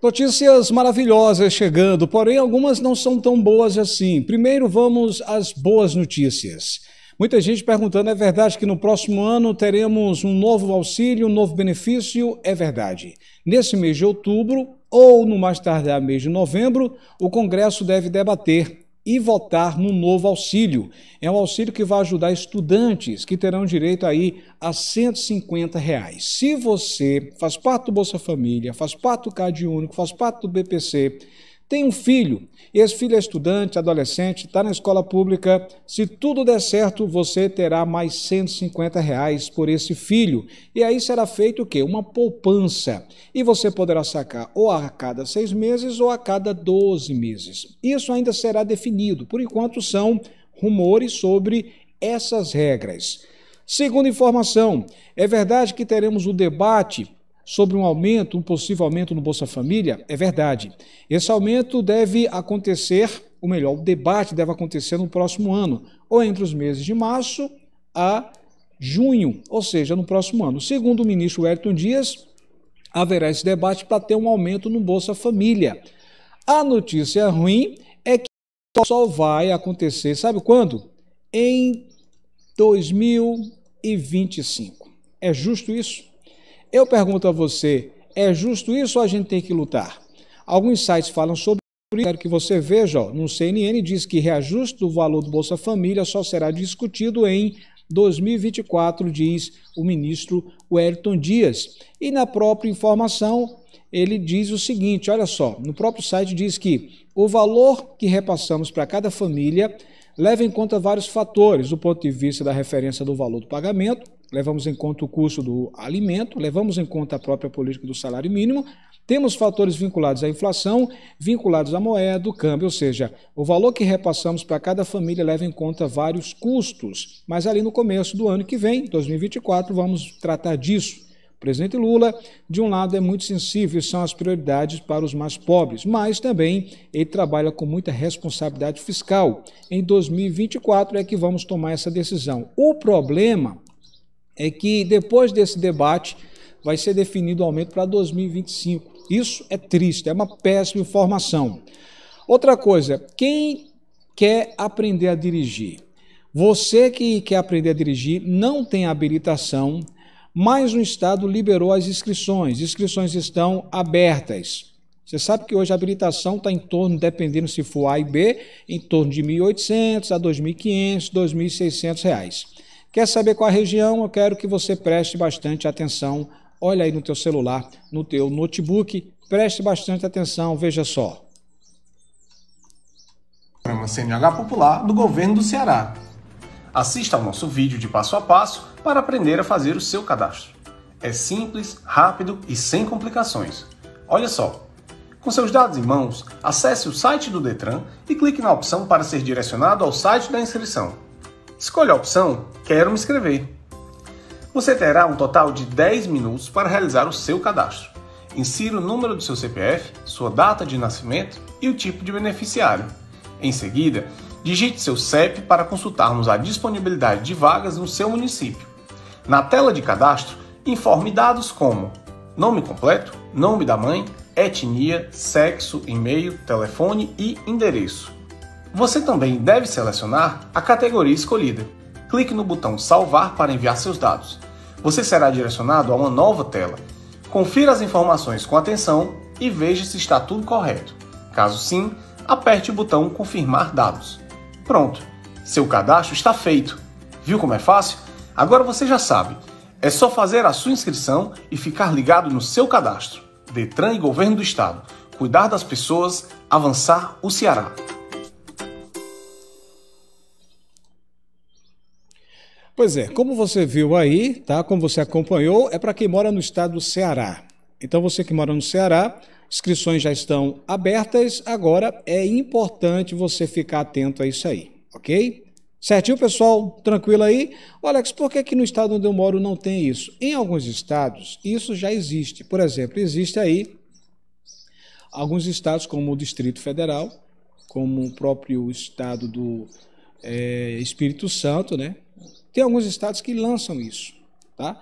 Notícias maravilhosas chegando, porém algumas não são tão boas assim. Primeiro vamos às boas notícias. Muita gente perguntando: é verdade que no próximo ano teremos um novo auxílio, um novo benefício? É verdade. Nesse mês de outubro, ou no mais tardar mês de novembro, o Congresso deve debater e votar no novo auxílio. É um auxílio que vai ajudar estudantes que terão direito aí a 150 reais. Se você faz parte do Bolsa Família, faz parte do Cade Único, faz parte do BPC, tem um filho, esse filho é estudante, adolescente, está na escola pública. Se tudo der certo, você terá mais 150 reais por esse filho. E aí será feito o quê? Uma poupança. E você poderá sacar ou a cada seis meses ou a cada 12 meses. Isso ainda será definido. Por enquanto, são rumores sobre essas regras. Segunda informação, é verdade que teremos o debate sobre um aumento, um possível aumento no Bolsa Família, é verdade. Esse aumento deve acontecer, ou melhor, o debate deve acontecer no próximo ano, ou entre os meses de março a junho, ou seja, no próximo ano. Segundo o ministro Wellington Dias, haverá esse debate para ter um aumento no Bolsa Família. A notícia ruim é que só vai acontecer, sabe quando? Em 2025. É justo isso? Eu pergunto a você, é justo isso ou a gente tem que lutar? Alguns sites falam sobre isso, quero que você veja, ó, no CNN diz que reajuste do valor do Bolsa Família só será discutido em 2024, diz o ministro Wellington Dias. E na própria informação, ele diz o seguinte: olha só, no próprio site diz que o valor que repassamos para cada família leva em conta vários fatores, do ponto de vista da referência do valor do pagamento, levamos em conta o custo do alimento, levamos em conta a própria política do salário mínimo, temos fatores vinculados à inflação, vinculados à moeda, o câmbio, ou seja, o valor que repassamos para cada família leva em conta vários custos. Mas ali no começo do ano que vem, 2024, vamos tratar disso. O presidente Lula, de um lado, é muito sensível, são as prioridades para os mais pobres, mas também ele trabalha com muita responsabilidade fiscal. Em 2024 é que vamos tomar essa decisão. O problema é que depois desse debate vai ser definido o aumento para 2025. Isso é triste, é uma péssima informação. Outra coisa, quem quer aprender a dirigir? Você que quer aprender a dirigir não tem habilitação, mas o Estado liberou as inscrições. Inscrições estão abertas. Você sabe que hoje a habilitação está em torno, dependendo se for A e B, em torno de 1.800 a 2.500, 2.600 reais. Quer saber qual a região? Eu quero que você preste bastante atenção. Olha aí no teu celular, no teu notebook, preste bastante atenção, veja só. Programa CNH Popular do Governo do Ceará. Assista ao nosso vídeo de passo a passo para aprender a fazer o seu cadastro. É simples, rápido e sem complicações. Olha só! Com seus dados em mãos, acesse o site do Detran e clique na opção para ser direcionado ao site da inscrição. Escolha a opção Quero me inscrever. Você terá um total de 10 minutos para realizar o seu cadastro. Insira o número do seu CPF, sua data de nascimento e o tipo de beneficiário. Em seguida, digite seu CEP para consultarmos a disponibilidade de vagas no seu município. Na tela de cadastro, informe dados como nome completo, nome da mãe, etnia, sexo, e-mail, telefone e endereço. Você também deve selecionar a categoria escolhida. Clique no botão Salvar para enviar seus dados. Você será direcionado a uma nova tela. Confira as informações com atenção e veja se está tudo correto. Caso sim, aperte o botão Confirmar dados. Pronto, seu cadastro está feito. Viu como é fácil? Agora você já sabe. É só fazer a sua inscrição e ficar ligado no seu cadastro. Detran e Governo do Estado. Cuidar das pessoas, avançar o Ceará. Pois é, como você viu aí, tá? Como você acompanhou, é para quem mora no estado do Ceará. Então você que mora no Ceará, inscrições já estão abertas. Agora é importante você ficar atento a isso aí, ok? Certinho, pessoal? Tranquilo aí? Alex, por que, que no estado onde eu moro não tem isso? Em alguns estados, isso já existe. Por exemplo, existe aí alguns estados, como o Distrito Federal, como o próprio estado do é, Espírito Santo, né? Tem alguns estados que lançam isso. Tá?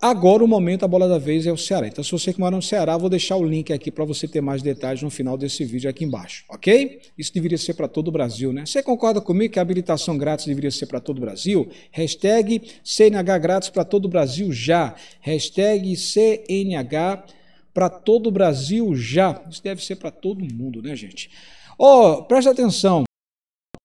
Agora o momento, a bola da vez é o Ceará. Então, se você que mora no Ceará, vou deixar o link aqui para você ter mais detalhes no final desse vídeo aqui embaixo, ok? Isso deveria ser para todo o Brasil, né? Você concorda comigo que a habilitação grátis deveria ser para todo o Brasil? Hashtag CNH grátis para todo o Brasil já. Hashtag CNH para todo o Brasil já. Isso deve ser para todo mundo, né, gente? Ó, oh, presta atenção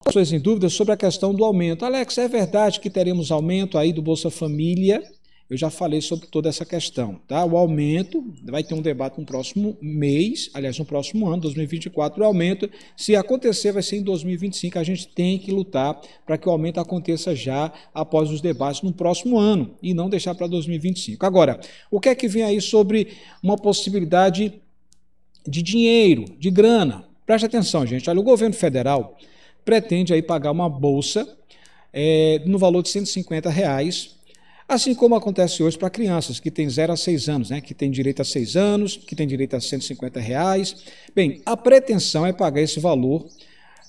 pessoas em dúvida sobre a questão do aumento. Alex, é verdade que teremos aumento aí do Bolsa Família? Eu já falei sobre toda essa questão, tá? O aumento, vai ter um debate no próximo mês, aliás, no próximo ano, 2024, o aumento, se acontecer, vai ser em 2025. A gente tem que lutar para que o aumento aconteça já após os debates no próximo ano e não deixar para 2025. Agora, o que é que vem aí sobre uma possibilidade de dinheiro, de grana? Preste atenção, gente. Olha, o governo federal pretende aí pagar uma bolsa é, no valor de 150 reais, assim como acontece hoje para crianças que têm 0 a 6 anos, né, que têm direito a 6 anos, que têm direito a 150 reais. Bem, a pretensão é pagar esse valor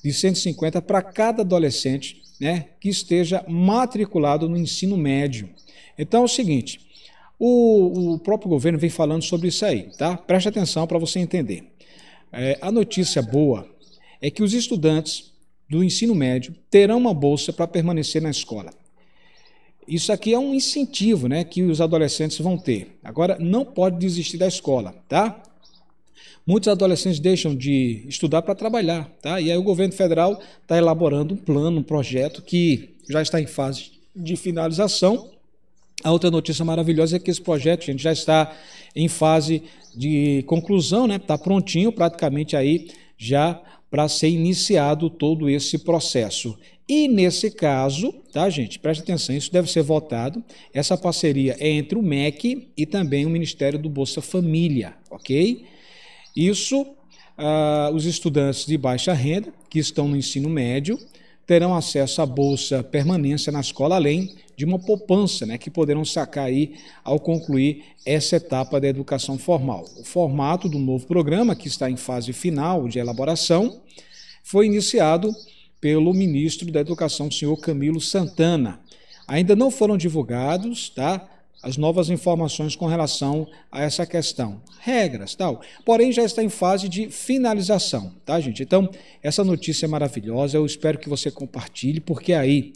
de 150 para cada adolescente né, que esteja matriculado no ensino médio. Então é o seguinte, o, o próprio governo vem falando sobre isso aí, tá? Preste atenção para você entender. É, a notícia boa é que os estudantes do ensino médio terão uma bolsa para permanecer na escola. Isso aqui é um incentivo né, que os adolescentes vão ter. Agora, não pode desistir da escola, tá? Muitos adolescentes deixam de estudar para trabalhar, tá? E aí o governo federal está elaborando um plano, um projeto que já está em fase de finalização. A outra notícia maravilhosa é que esse projeto, gente, já está em fase de conclusão, né? Está prontinho, praticamente aí já para ser iniciado todo esse processo. E nesse caso, tá, gente? Preste atenção, isso deve ser votado. Essa parceria é entre o MEC e também o Ministério do Bolsa Família, ok? Isso, ah, os estudantes de baixa renda que estão no ensino médio terão acesso à bolsa permanência na escola, além de uma poupança, né, que poderão sacar aí ao concluir essa etapa da educação formal. O formato do novo programa, que está em fase final de elaboração, foi iniciado pelo ministro da Educação, senhor Camilo Santana. Ainda não foram divulgados, tá? as novas informações com relação a essa questão. Regras, tal. Porém, já está em fase de finalização, tá, gente? Então, essa notícia é maravilhosa. Eu espero que você compartilhe, porque aí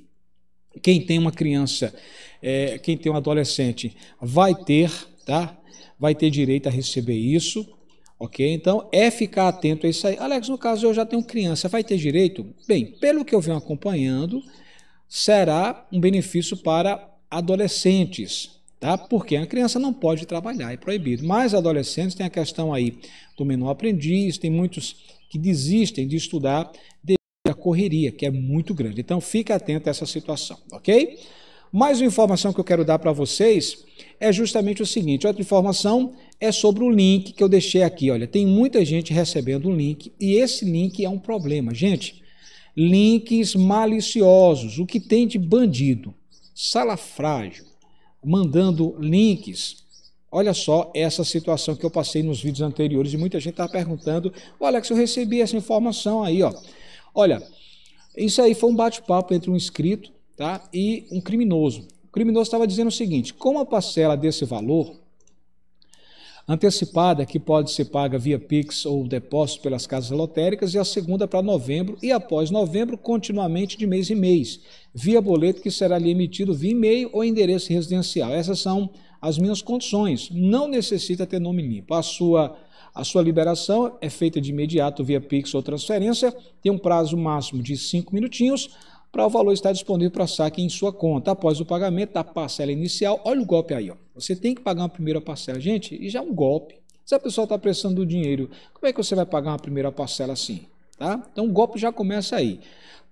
quem tem uma criança, é, quem tem um adolescente, vai ter, tá? Vai ter direito a receber isso, Ok? Então, é ficar atento a isso aí. Alex, no caso, eu já tenho criança, vai ter direito? Bem, pelo que eu venho acompanhando, será um benefício para adolescentes, Tá? Porque a criança não pode trabalhar, é proibido. Mas adolescentes tem a questão aí do menor aprendiz, tem muitos que desistem de estudar devido à correria, que é muito grande. Então fique atento a essa situação, ok? Mais uma informação que eu quero dar para vocês é justamente o seguinte: outra informação é sobre o link que eu deixei aqui. Olha, tem muita gente recebendo o um link e esse link é um problema. Gente, links maliciosos, o que tem de bandido, frágil, mandando links. Olha só essa situação que eu passei nos vídeos anteriores e muita gente está perguntando: O Alex, eu recebi essa informação aí, ó. Olha, isso aí foi um bate-papo entre um inscrito tá, e um criminoso. O criminoso estava dizendo o seguinte: como a parcela desse valor antecipada, que pode ser paga via PIX ou depósito pelas casas lotéricas, e a segunda para novembro e após novembro, continuamente de mês em mês, via boleto que será lhe emitido via e-mail ou endereço residencial. Essas são as minhas condições. Não necessita ter nome limpo. A sua, a sua liberação é feita de imediato via PIX ou transferência, tem um prazo máximo de cinco minutinhos para o valor estar disponível para saque em sua conta. Após o pagamento da parcela inicial, olha o golpe aí, ó. Você tem que pagar uma primeira parcela. Gente, e já é um golpe. Se a pessoa está prestando o dinheiro, como é que você vai pagar uma primeira parcela assim? Tá? Então o golpe já começa aí.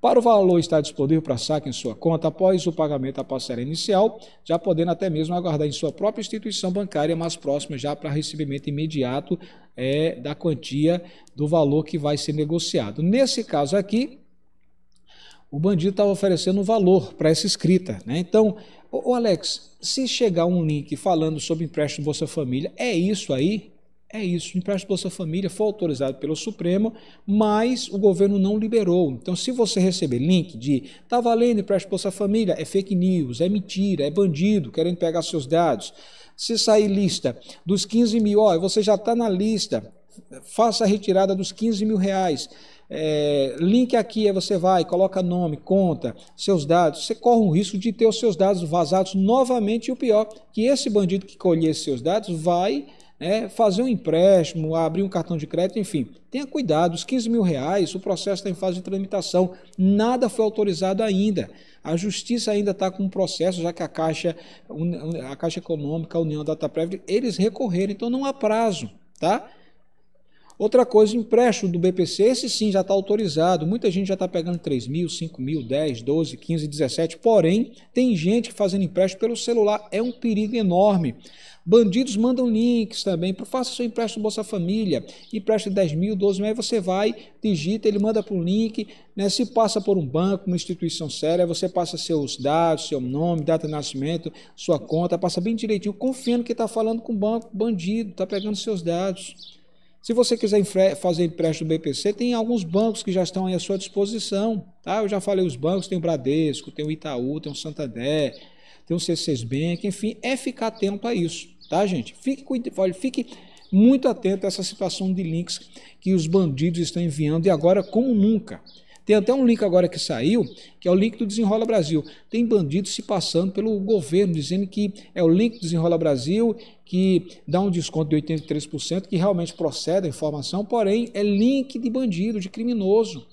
Para o valor estar disponível para saque em sua conta após o pagamento da parcela inicial, já podendo até mesmo aguardar em sua própria instituição bancária mais próxima já para recebimento imediato é, da quantia do valor que vai ser negociado. Nesse caso aqui, o bandido estava oferecendo valor para essa escrita. Né? Então, ô, ô Alex, se chegar um link falando sobre empréstimo Bolsa Família, é isso aí? É isso, o empréstimo Bolsa Família foi autorizado pelo Supremo, mas o governo não liberou. Então, se você receber link de tá valendo empréstimo Bolsa Família, é fake news, é mentira, é bandido querendo pegar seus dados. Se sair lista dos 15 mil, ó, você já está na lista, faça a retirada dos 15 mil reais. É, link aqui, aí você vai, coloca nome, conta, seus dados. Você corre o risco de ter os seus dados vazados novamente. E o pior, que esse bandido que colher seus dados vai né, fazer um empréstimo, abrir um cartão de crédito, enfim. Tenha cuidado, os 15 mil reais, o processo está em fase de tramitação, nada foi autorizado ainda. A justiça ainda está com um processo, já que a Caixa, a Caixa Econômica, a União Data Prévia, eles recorreram, então não há prazo, tá? Outra coisa, empréstimo do BPC, esse sim já está autorizado. Muita gente já está pegando 3 mil, 5 mil, 10, 12, 15, 17. Porém, tem gente fazendo empréstimo pelo celular. É um perigo enorme. Bandidos mandam links também. Faça seu empréstimo Bolsa Família. Empréstimo 10 mil, 12 mil. Aí você vai, digita, ele manda para o link. Né? Se passa por um banco, uma instituição séria, você passa seus dados, seu nome, data de nascimento, sua conta. Passa bem direitinho, confiando que está falando com o banco. Bandido, está pegando seus dados. Se você quiser fazer empréstimo do BPC, tem alguns bancos que já estão à sua disposição. Tá? Eu já falei os bancos, tem o Bradesco, tem o Itaú, tem o Santander, tem o C6 Bank, enfim, é ficar atento a isso, tá, gente? Fique, olha, fique muito atento a essa situação de links que os bandidos estão enviando e agora como nunca. Tem até um link agora que saiu, que é o link do Desenrola Brasil. Tem bandidos se passando pelo governo, dizendo que é o link do Desenrola Brasil, que dá um desconto de 83%, que realmente procede a informação, porém é link de bandido, de criminoso.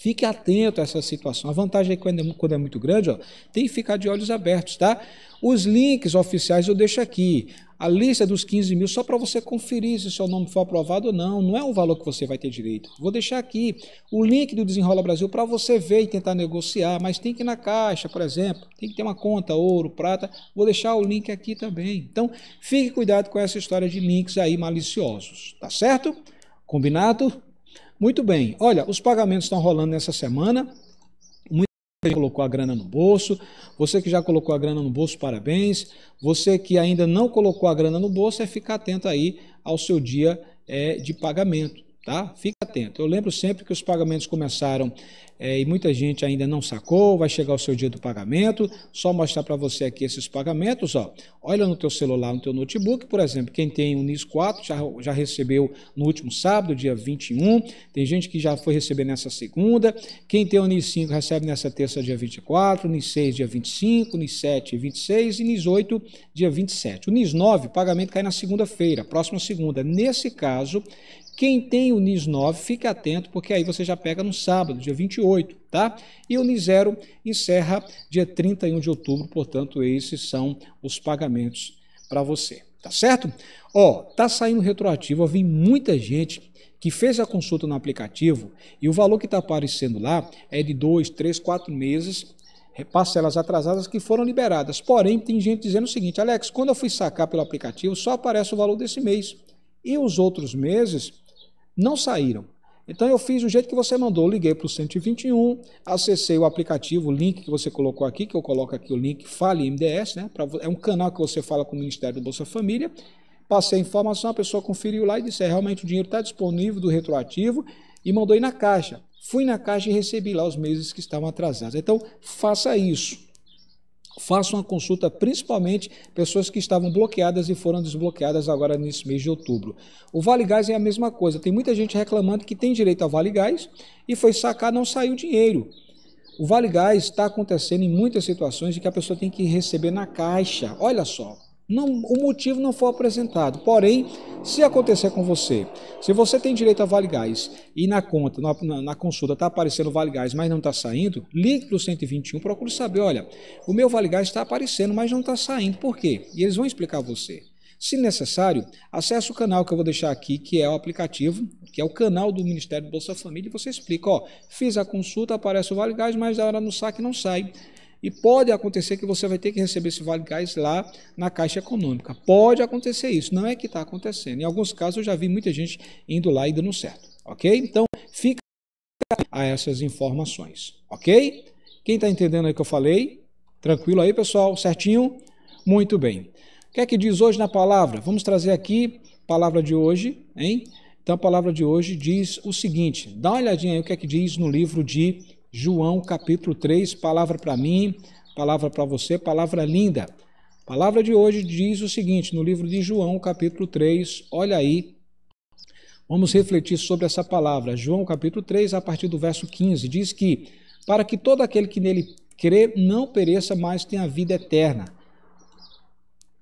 Fique atento a essa situação. A vantagem é quando é, quando é muito grande, ó, tem que ficar de olhos abertos, tá? Os links oficiais eu deixo aqui a lista dos 15 mil só para você conferir se o seu nome foi aprovado ou não. Não é um valor que você vai ter direito. Vou deixar aqui o link do Desenrola Brasil para você ver e tentar negociar, mas tem que ir na caixa, por exemplo, tem que ter uma conta, ouro, prata. Vou deixar o link aqui também. Então, fique cuidado com essa história de links aí maliciosos, tá certo? Combinado? Muito bem. Olha, os pagamentos estão rolando nessa semana já colocou a grana no bolso, você que já colocou a grana no bolso, parabéns. Você que ainda não colocou a grana no bolso, é ficar atento aí ao seu dia é, de pagamento. Tá? Fica atento. Eu lembro sempre que os pagamentos começaram é, e muita gente ainda não sacou, vai chegar o seu dia do pagamento. Só mostrar para você aqui esses pagamentos. Ó. Olha no teu celular, no teu notebook, por exemplo. Quem tem o NIS 4 já, já recebeu no último sábado, dia 21. Tem gente que já foi receber nessa segunda. Quem tem o NIS 5 recebe nessa terça, dia 24. NIS 6, dia 25. NIS 7, 26. E NIS 8, dia 27. O NIS 9, pagamento cai na segunda-feira, próxima segunda. Nesse caso, quem tem o NIS 9, fique atento, porque aí você já pega no sábado, dia 28, tá? E o NIS 0 encerra dia 31 de outubro, portanto, esses são os pagamentos para você, tá certo? Ó, tá saindo retroativo, ó, vem muita gente que fez a consulta no aplicativo e o valor que está aparecendo lá é de dois, três, quatro meses é, parcelas atrasadas que foram liberadas. Porém, tem gente dizendo o seguinte, Alex, quando eu fui sacar pelo aplicativo, só aparece o valor desse mês. E os outros meses não saíram. Então eu fiz do jeito que você mandou, liguei para o 121, acessei o aplicativo, o link que você colocou aqui, que eu coloco aqui o link Fale MDS, né? Pra, é um canal que você fala com o Ministério do Bolsa Família. Passei a informação, a pessoa conferiu lá e disse: é, realmente o dinheiro está disponível do retroativo e mandou ir na caixa. Fui na caixa e recebi lá os meses que estavam atrasados. Então faça isso. Faça uma consulta, principalmente pessoas que estavam bloqueadas e foram desbloqueadas agora nesse mês de outubro. O Vale Gás é a mesma coisa. Tem muita gente reclamando que tem direito ao Vale Gás e foi sacar, não saiu dinheiro. O Vale Gás está acontecendo em muitas situações de que a pessoa tem que receber na caixa. Olha só, não, o motivo não foi apresentado. Porém, se acontecer com você, se você tem direito a Vale Gás e na conta, na, na consulta está aparecendo Vale Gás, mas não está saindo, ligue para o 121, procure saber, olha, o meu Vale Gás está aparecendo, mas não está saindo, por quê? E eles vão explicar a você. Se necessário, acesse o canal que eu vou deixar aqui, que é o aplicativo, que é o canal do Ministério do Bolsa Família, e você explica, ó, fiz a consulta, aparece o Vale Gás, mas na hora no saque não sai. E pode acontecer que você vai ter que receber esse vale gás lá na Caixa Econômica. Pode acontecer isso, não é que está acontecendo. Em alguns casos eu já vi muita gente indo lá e dando certo, ok? Então fica a essas informações, ok? Quem está entendendo aí o que eu falei? Tranquilo aí, pessoal? Certinho? Muito bem. O que é que diz hoje na palavra? Vamos trazer aqui a palavra de hoje, hein? Então a palavra de hoje diz o seguinte: dá uma olhadinha aí o que é que diz no livro de João capítulo 3, palavra para mim, palavra para você, palavra linda. A palavra de hoje diz o seguinte, no livro de João, capítulo 3, olha aí. Vamos refletir sobre essa palavra. João capítulo 3, a partir do verso 15, diz que para que todo aquele que nele crê não pereça, mas tenha vida eterna.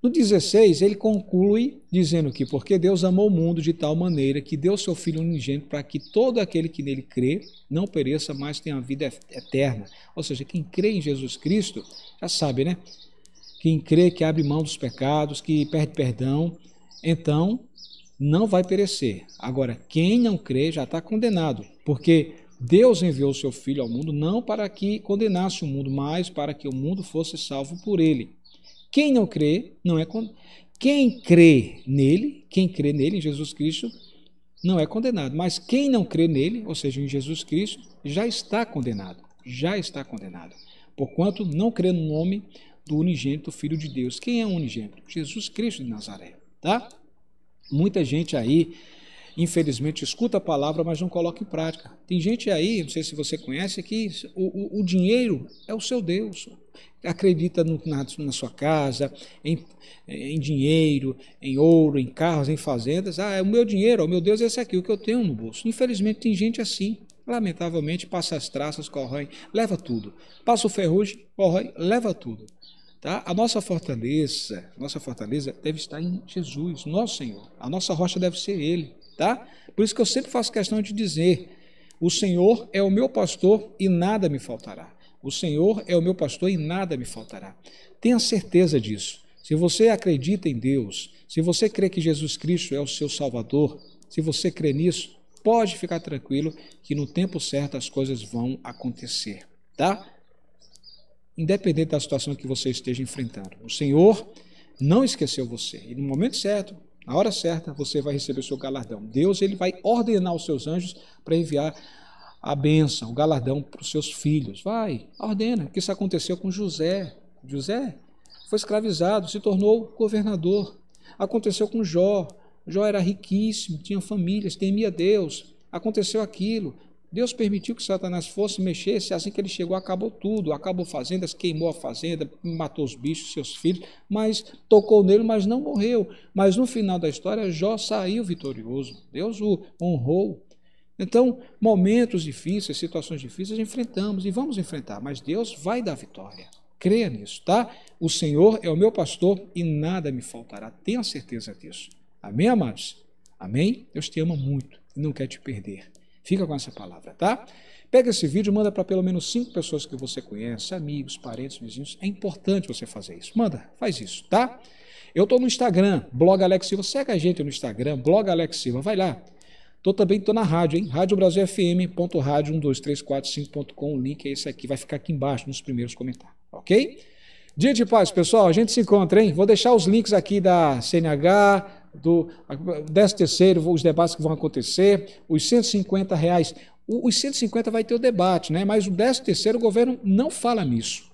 No 16, ele conclui dizendo que porque Deus amou o mundo de tal maneira que deu seu Filho unigênito para que todo aquele que nele crê não pereça, mas tenha vida eterna. Ou seja, quem crê em Jesus Cristo, já sabe, né? Quem crê que abre mão dos pecados, que perde perdão, então não vai perecer. Agora, quem não crê já está condenado, porque Deus enviou o seu Filho ao mundo não para que condenasse o mundo, mas para que o mundo fosse salvo por ele. Quem não crê, não é condenado. Quem crê nele, quem crê nele, em Jesus Cristo, não é condenado. Mas quem não crê nele, ou seja, em Jesus Cristo, já está condenado. Já está condenado. Porquanto não crê no nome do unigênito Filho de Deus. Quem é o unigênito? Jesus Cristo de Nazaré. Tá? Muita gente aí infelizmente, escuta a palavra, mas não coloca em prática. Tem gente aí, não sei se você conhece, que o, o, o dinheiro é o seu Deus. Acredita no, na, na, sua casa, em, em, dinheiro, em ouro, em carros, em fazendas. Ah, é o meu dinheiro, o meu Deus é esse aqui, o que eu tenho no bolso. Infelizmente, tem gente assim. Lamentavelmente, passa as traças, corrói, leva tudo. Passa o ferrugem, corrói, leva tudo. Tá? A nossa fortaleza, nossa fortaleza deve estar em Jesus, nosso Senhor. A nossa rocha deve ser Ele tá? Por isso que eu sempre faço questão de dizer: o Senhor é o meu pastor e nada me faltará. O Senhor é o meu pastor e nada me faltará. Tenha certeza disso. Se você acredita em Deus, se você crê que Jesus Cristo é o seu Salvador, se você crê nisso, pode ficar tranquilo que no tempo certo as coisas vão acontecer, tá? Independente da situação que você esteja enfrentando. O Senhor não esqueceu você. E no momento certo, na hora certa, você vai receber o seu galardão. Deus ele vai ordenar os seus anjos para enviar a bênção, o galardão para os seus filhos. Vai, ordena, que isso aconteceu com José. José foi escravizado, se tornou governador. Aconteceu com Jó. Jó era riquíssimo, tinha famílias, temia Deus. Aconteceu aquilo. Deus permitiu que Satanás fosse, mexesse, assim que ele chegou, acabou tudo, acabou fazendas, queimou a fazenda, matou os bichos, seus filhos, mas tocou nele, mas não morreu. Mas no final da história, Jó saiu vitorioso, Deus o honrou. Então, momentos difíceis, situações difíceis, enfrentamos e vamos enfrentar, mas Deus vai dar vitória. Creia nisso, tá? O Senhor é o meu pastor e nada me faltará. Tenha certeza disso. Amém, amados? Amém? Deus te ama muito e não quer te perder. Fica com essa palavra, tá? Pega esse vídeo, manda para pelo menos cinco pessoas que você conhece, amigos, parentes, vizinhos. É importante você fazer isso. Manda, faz isso, tá? Eu estou no Instagram, blog Alex Silva. Segue a gente no Instagram, blog Alex Silva. Vai lá. Tô também tô na rádio, hein? Rádio Brasil FM. Rádio 12345.com. O link é esse aqui. Vai ficar aqui embaixo nos primeiros comentários, ok? Dia de paz, pessoal. A gente se encontra, hein? Vou deixar os links aqui da CNH, do 13 terceiro, os debates que vão acontecer, os 150 reais. O, os 150 vai ter o debate, né? mas o 13 terceiro o governo não fala nisso.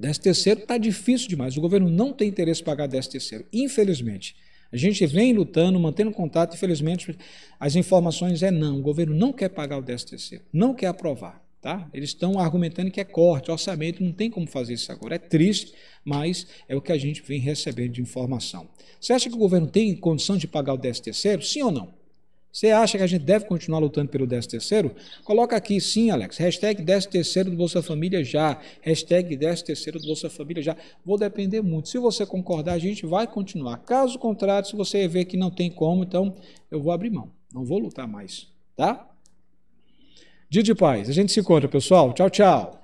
13 terceiro está difícil demais. O governo não tem interesse em pagar 13 terceiro, infelizmente. A gente vem lutando, mantendo contato, infelizmente, as informações é não, o governo não quer pagar o 13 terceiro, não quer aprovar. Tá? Eles estão argumentando que é corte, orçamento, não tem como fazer isso agora. É triste, mas é o que a gente vem recebendo de informação. Você acha que o governo tem condição de pagar o 10 terceiro? Sim ou não? Você acha que a gente deve continuar lutando pelo 10 terceiro? Coloca aqui sim, Alex. Hashtag 10 terceiro do Bolsa Família já. Hashtag 10 terceiro do Bolsa Família já. Vou depender muito. Se você concordar, a gente vai continuar. Caso contrário, se você ver que não tem como, então eu vou abrir mão. Não vou lutar mais, tá? Dia de paz. A gente se encontra, pessoal. Tchau, tchau.